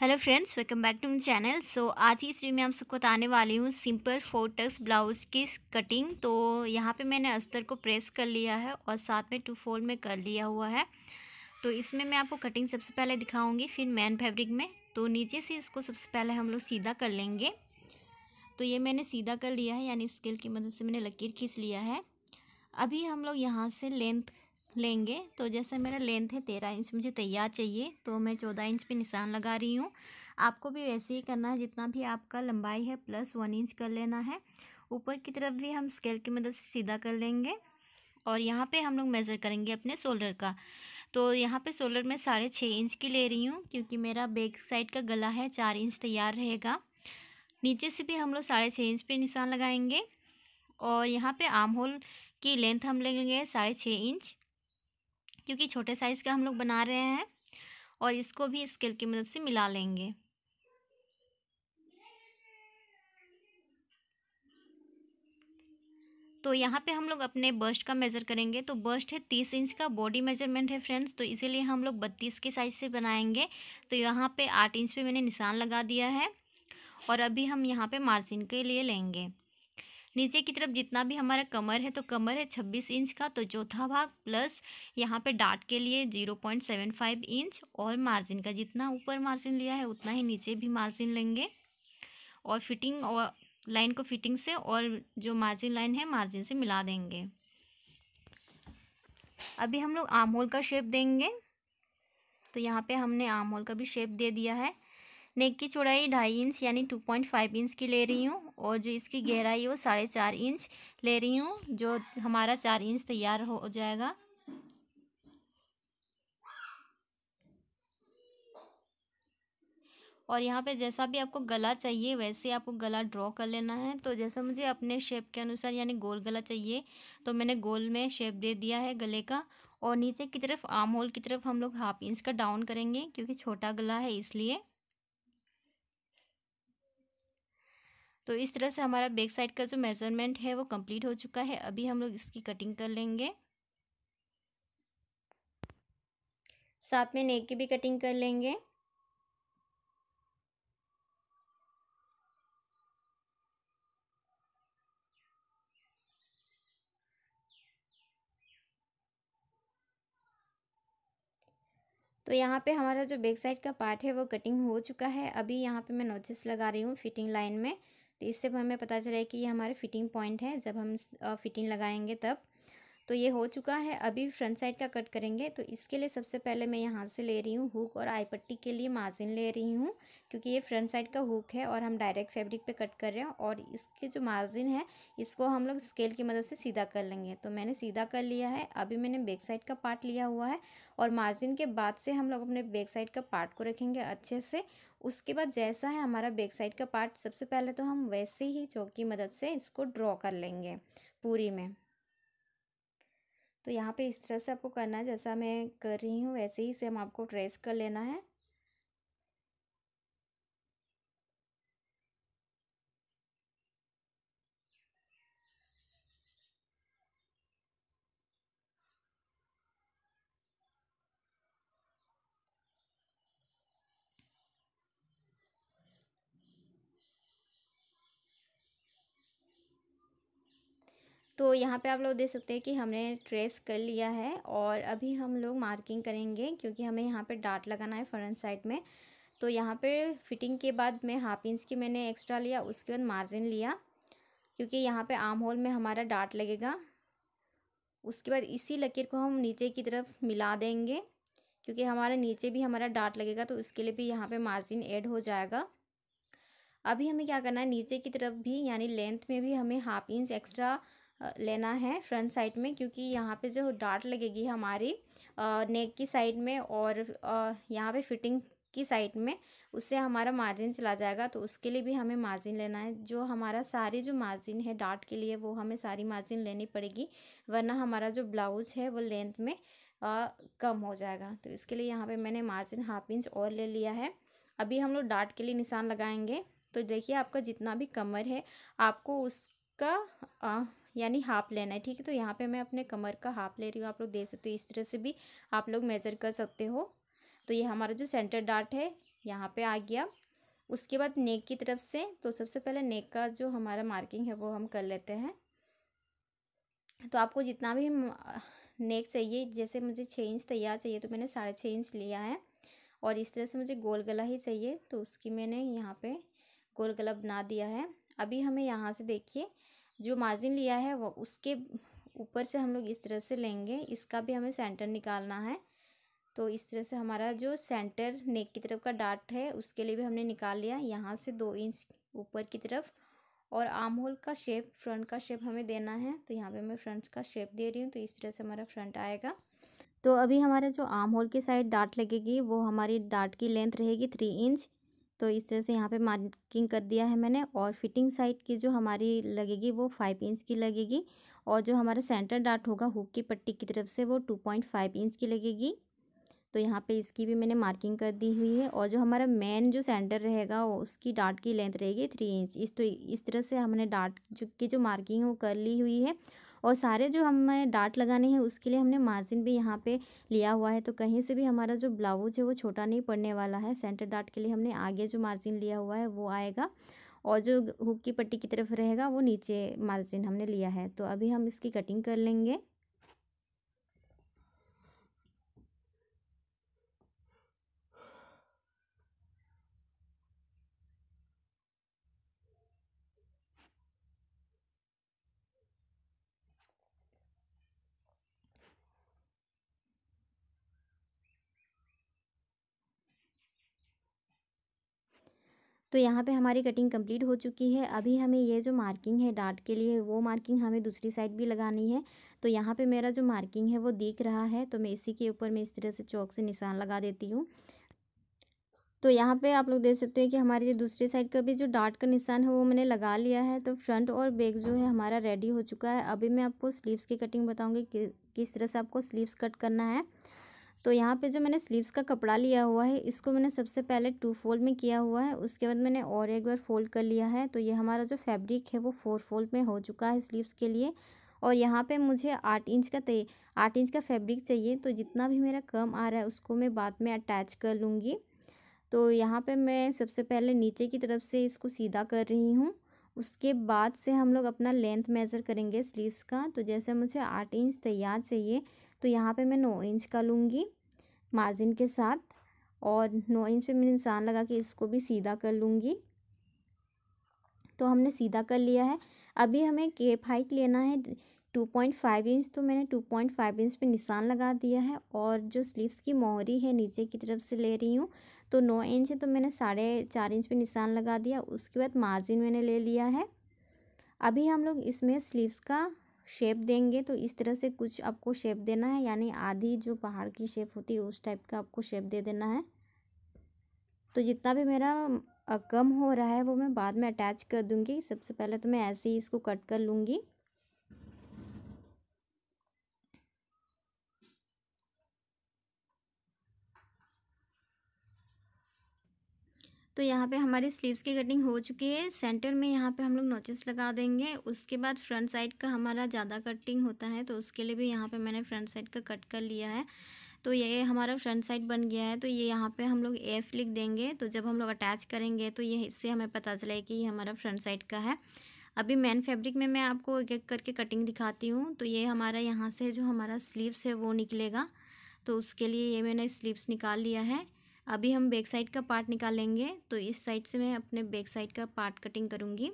hello friends welcome back to my channel so आज की stream में आप सबको बताने वाली हूँ सिंपल फोर टक्स ब्लाउज़ की कटिंग तो यहाँ पे मैंने अस्तर को प्रेस कर लिया है और साथ में टू फोल्ड में कर लिया हुआ है तो इसमें मैं आपको कटिंग सबसे पहले दिखाऊंगी फिर मैन फैब्रिक में तो नीचे से इसको सबसे पहले हम लोग सीधा कर लेंगे तो ये मैंने सीधा कर लिया है यानी स्केल की मदद से मैंने लकीर खींच लिया है अभी हम लोग यहाँ से लेंथ लेंगे तो जैसे मेरा लेंथ है तेरह इंच मुझे तैयार चाहिए तो मैं चौदह इंच पे निशान लगा रही हूँ आपको भी वैसे ही करना है जितना भी आपका लंबाई है प्लस वन इंच कर लेना है ऊपर की तरफ भी हम स्केल की मदद से सीधा कर लेंगे और यहाँ पे हम लोग मेज़र करेंगे अपने शोल्डर का तो यहाँ पे शोल्डर में साढ़े छः इंच की ले रही हूँ क्योंकि मेरा बैक साइड का गला है चार इंच तैयार रहेगा नीचे से भी हम लोग साढ़े छः इंच पे निशान लगाएंगे और यहाँ पे आर्म होल की लेंथ हम लेंगे साढ़े छः इंच क्योंकि छोटे साइज़ का हम लोग बना रहे हैं और इसको भी स्केल की मदद से मिला लेंगे तो यहाँ पे हम लोग अपने बर्स्ट का मेज़र करेंगे तो बर्स्ट है तीस इंच का बॉडी मेजरमेंट है फ्रेंड्स तो इसीलिए हम लोग बत्तीस के साइज़ से बनाएंगे तो यहाँ पे आठ इंच पे मैंने निशान लगा दिया है और अभी हम यहाँ पे मार्जिन के लिए लेंगे नीचे की तरफ जितना भी हमारा कमर है तो कमर है छब्बीस इंच का तो चौथा भाग प्लस यहाँ पे डाट के लिए zero point seven five inch और मार्जिन का जितना ऊपर मार्जिन लिया है उतना ही नीचे भी मार्जिन लेंगे और फिटिंग और लाइन को फिटिंग से और जो मार्जिन लाइन है मार्जिन से मिला देंगे अभी हम लोग आमोल का शेप देंगे तो यहाँ पे हमने आम होल का भी शेप दे दिया है नेक की चौड़ाई ढाई इंच यानी टू पॉइंट फाइव इंच की ले रही हूँ और जो इसकी गहराई वो साढ़े चार इंच ले रही हूँ जो हमारा चार इंच तैयार हो जाएगा और यहाँ पे जैसा भी आपको गला चाहिए वैसे आपको गला ड्रॉ कर लेना है तो जैसा मुझे अपने शेप के अनुसार यानी गोल गला चाहिए तो मैंने गोल में शेप दे दिया है गले का और नीचे की तरफ आम होल की तरफ हम लोग हाफ इंच का डाउन करेंगे क्योंकि छोटा गला है इसलिए तो इस तरह से हमारा बैक साइड का जो मेज़रमेंट है वो कंप्लीट हो चुका है अभी हम लोग इसकी कटिंग कर लेंगे साथ में नेक की भी कटिंग कर लेंगे तो यहाँ पे हमारा जो बैक साइड का पार्ट है वो कटिंग हो चुका है अभी यहाँ पे मैं नोचेस लगा रही हूँ फिटिंग लाइन में तो इससे हमें पता चला कि ये हमारे फिटिंग पॉइंट है जब हम फिटिंग लगाएंगे तब तो ये हो चुका है अभी फ्रंट साइड का कट करेंगे तो इसके लिए सबसे पहले मैं यहाँ से ले रही हूँ हुक और आई पट्टी के लिए मार्जिन ले रही हूँ क्योंकि ये फ्रंट साइड का हुक है और हम डायरेक्ट फैब्रिक पे कट कर रहे हैं और इसके जो मार्जिन है इसको हम लोग स्केल की मदद से सीधा कर लेंगे तो मैंने सीधा कर लिया है अभी मैंने बैक साइड का पार्ट लिया हुआ है और मार्जिन के बाद से हम लोग अपने बैक साइड का पार्ट को रखेंगे अच्छे से उसके बाद जैसा है हमारा बैक साइड का पार्ट सबसे पहले तो हम वैसे ही चौक की मदद से इसको ड्रॉ कर लेंगे पूरी में तो यहाँ पे इस तरह से आपको करना है जैसा मैं कर रही हूँ वैसे ही से हम आपको ट्रेस कर लेना है तो यहाँ पे आप लोग देख सकते हैं कि हमने ट्रेस कर लिया है और अभी हम लोग मार्किंग करेंगे क्योंकि हमें यहाँ पे डार्ट लगाना है फ्रंट साइड में तो यहाँ पे फिटिंग के बाद मैं हाफ इंच की मैंने एक्स्ट्रा लिया उसके बाद मार्जिन लिया क्योंकि यहाँ पे आर्म होल में हमारा डार्ट लगेगा उसके बाद इसी लकीर को हम नीचे की तरफ मिला देंगे क्योंकि हमारा नीचे भी हमारा डार्ट लगेगा तो उसके लिए भी यहाँ पर मार्जिन एड हो जाएगा अभी हमें क्या करना है नीचे की तरफ भी यानी लेंथ में भी हमें हाफ इंच एक्स्ट्रा लेना है फ्रंट साइड में क्योंकि यहाँ पे जो डार्ट लगेगी हमारी नेक की साइड में और यहाँ पे फिटिंग की साइड में उससे हमारा मार्जिन चला जाएगा तो उसके लिए भी हमें मार्जिन लेना है जो हमारा सारी जो मार्जिन है डार्ट के लिए वो हमें सारी मार्जिन लेनी पड़ेगी वरना हमारा जो ब्लाउज है वो लेंथ में आ, कम हो जाएगा तो इसके लिए यहाँ पे मैंने मार्जिन हाफ इंच और ले लिया है अभी हम लोग डार्ट के लिए निशान लगाएंगे तो देखिए आपका जितना भी कमर है आपको उसका आ, यानी हाफ लेना है ठीक है तो यहाँ पे मैं अपने कमर का हाफ ले रही हूँ आप लोग देख सकते हो इस तरह से भी आप लोग मेज़र कर सकते हो तो ये हमारा जो सेंटर डार्ट है यहाँ पे आ गया उसके बाद नेक की तरफ से तो सबसे पहले नेक का जो हमारा मार्किंग है वो हम कर लेते हैं तो आपको जितना भी नेक चाहिए जैसे मुझे छः इंच तैयार चाहिए तो मैंने साढ़े छः इंच लिया है और इस तरह से मुझे गोल गला ही चाहिए तो उसकी मैंने यहाँ पे गोल गला बना दिया है अभी हमें यहाँ से देखिए जो मार्जिन लिया है वो उसके ऊपर से हम लोग इस तरह से लेंगे इसका भी हमें सेंटर निकालना है तो इस तरह से हमारा जो सेंटर नेक की तरफ का डार्ट है उसके लिए भी हमने निकाल लिया यहाँ से दो इंच ऊपर की तरफ और आर्म होल का शेप फ्रंट का शेप हमें देना है तो यहाँ पे मैं फ्रंट का शेप दे रही हूँ तो इस तरह से हमारा फ्रंट आएगा तो अभी हमारा जो आर्म होल के साइड डार्ट लगेगी वो हमारी डार्ट की लेंथ रहेगी थ्री इंच तो इस तरह से यहाँ पे मार्किंग कर दिया है मैंने और फिटिंग साइड की जो हमारी लगेगी वो फाइव इंच की लगेगी और जो हमारा सेंटर डार्ट होगा हुक की पट्टी की तरफ से वो टू पॉइंट फाइव इंच की लगेगी तो यहाँ पे इसकी भी मैंने मार्किंग कर दी हुई है और जो हमारा मेन जो सेंटर रहेगा उसकी डार्ट की लेंथ रहेगी थ्री इंच इस तो इस तरह से हमने डार्ट जो की जो मार्किंग वो कर ली हुई है और सारे जो हमें डाट लगाने हैं उसके लिए हमने मार्जिन भी यहाँ पे लिया हुआ है तो कहीं से भी हमारा जो ब्लाउज है वो छोटा नहीं पड़ने वाला है सेंटर डाट के लिए हमने आगे जो मार्जिन लिया हुआ है वो आएगा और जो हुक की पट्टी की तरफ रहेगा वो नीचे मार्जिन हमने लिया है तो अभी हम इसकी कटिंग कर लेंगे तो यहाँ पे हमारी कटिंग कंप्लीट हो चुकी है अभी हमें ये जो मार्किंग है डार्ट के लिए वो मार्किंग हमें दूसरी साइड भी लगानी है तो यहाँ पे मेरा जो मार्किंग है वो दिख रहा है तो मैं इसी के ऊपर मैं इस तरह से चौक से निशान लगा देती हूँ तो यहाँ पे आप लोग देख सकते हैं कि हमारी जो दूसरी साइड का भी जो डार्ट का निशान है वो मैंने लगा लिया है तो फ्रंट और बैक जो है हमारा रेडी हो चुका है अभी मैं आपको स्लीव्स की कटिंग बताऊँगी कि किस तरह से आपको स्लीव्स कट करना है तो यहाँ पे जो मैंने स्लीव्स का कपड़ा लिया हुआ है इसको मैंने सबसे पहले टू फोल्ड में किया हुआ है उसके बाद मैंने और एक बार फोल्ड कर लिया है तो ये हमारा जो फैब्रिक है वो फोर फोल्ड में हो चुका है स्लीव्स के लिए और यहाँ पे मुझे आठ इंच का आठ इंच का फैब्रिक चाहिए तो जितना भी मेरा कम आ रहा है उसको मैं बाद में अटैच कर लूँगी तो यहाँ पे मैं सबसे पहले नीचे की तरफ से इसको सीधा कर रही हूँ उसके बाद से हम लोग अपना लेंथ मेज़र करेंगे स्लीव्स का तो जैसे मुझे आठ इंच तैयार चाहिए तो यहाँ पे मैं नौ इंच का लूँगी मार्जिन के साथ और नौ इंच पे मैंने निशान लगा के इसको भी सीधा कर लूँगी तो हमने सीधा कर लिया है अभी हमें केप हाइट लेना है टू पॉइंट फाइव इंच तो मैंने टू पॉइंट फाइव इंच पे निशान लगा दिया है और जो स्लीव्स की मोहरी है नीचे की तरफ से ले रही हूँ तो नौ इंच है तो मैंने साढ़े चार इंच पे निशान लगा दिया उसके बाद मार्जिन मैंने ले लिया है अभी हम लोग इसमें स्लीव्स का शेप देंगे तो इस तरह से कुछ आपको शेप देना है यानी आधी जो पहाड़ की शेप होती है उस टाइप का आपको शेप दे देना है तो जितना भी मेरा कम हो रहा है वो मैं बाद में अटैच कर दूंगी सबसे पहले तो मैं ऐसे ही इसको कट कर लूँगी तो यहाँ पे हमारी स्लीव्स की कटिंग हो चुकी है सेंटर में यहाँ पे हम लोग नोचेस लगा देंगे उसके बाद फ्रंट साइड का हमारा ज़्यादा कटिंग होता है तो उसके लिए भी यहाँ पे मैंने फ्रंट साइड का कट कर लिया है तो ये हमारा फ्रंट साइड बन गया है तो ये यहाँ पे हम लोग एफ़ लिख देंगे तो जब हम लोग अटैच करेंगे तो ये इससे हमें पता चला कि ये हमारा फ्रंट साइड का है अभी मैन फैब्रिक में मैं आपको एक एक करके कटिंग दिखाती हूँ तो ये हमारा यहाँ से जो हमारा स्लीव्स है वो निकलेगा तो उसके लिए ये मैंने स्लीव्स निकाल लिया है अभी हम बैक साइड का पार्ट निकालेंगे तो इस साइड से मैं अपने बैक साइड का पार्ट कटिंग करूँगी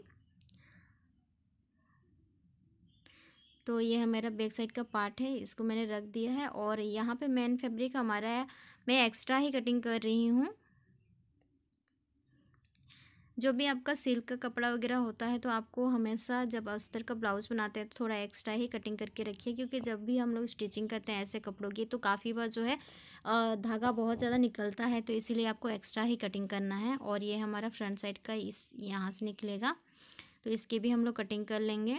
तो ये है मेरा बैक साइड का पार्ट है इसको मैंने रख दिया है और यहाँ पे मेन फैब्रिक हमारा है मैं एक्स्ट्रा ही कटिंग कर रही हूँ जो भी आपका सिल्क का कपड़ा वगैरह होता है तो आपको हमेशा जब अस्तर का ब्लाउज़ बनाते हैं तो थोड़ा एक्स्ट्रा ही कटिंग करके रखिए क्योंकि जब भी हम लोग स्टिचिंग करते हैं ऐसे कपड़ों की तो काफ़ी बार जो है धागा बहुत ज़्यादा निकलता है तो इसीलिए आपको एक्स्ट्रा ही कटिंग करना है और ये हमारा फ्रंट साइड का इस यहाँ से निकलेगा तो इसकी भी हम लोग कटिंग कर लेंगे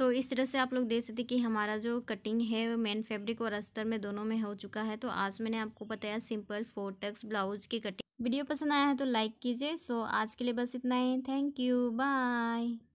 तो इस तरह से आप लोग देख सकते कि हमारा जो कटिंग है मेन फैब्रिक और अस्तर में दोनों में हो चुका है तो आज मैंने आपको बताया सिंपल फोर टक्स ब्लाउज की कटिंग वीडियो पसंद आया है तो लाइक कीजिए सो आज के लिए बस इतना ही थैंक यू बाय